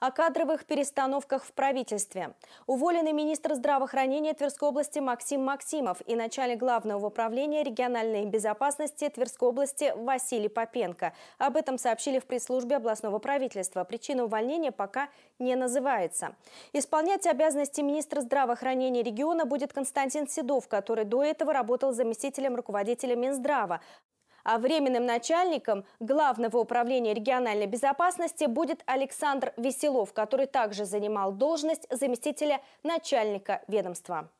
о кадровых перестановках в правительстве. уволенный министр здравоохранения Тверской области Максим Максимов и начальник главного управления региональной безопасности Тверской области Василий Попенко. Об этом сообщили в пресс-службе областного правительства. Причина увольнения пока не называется. Исполнять обязанности министра здравоохранения региона будет Константин Седов, который до этого работал заместителем руководителя Минздрава. А временным начальником Главного управления региональной безопасности будет Александр Веселов, который также занимал должность заместителя начальника ведомства.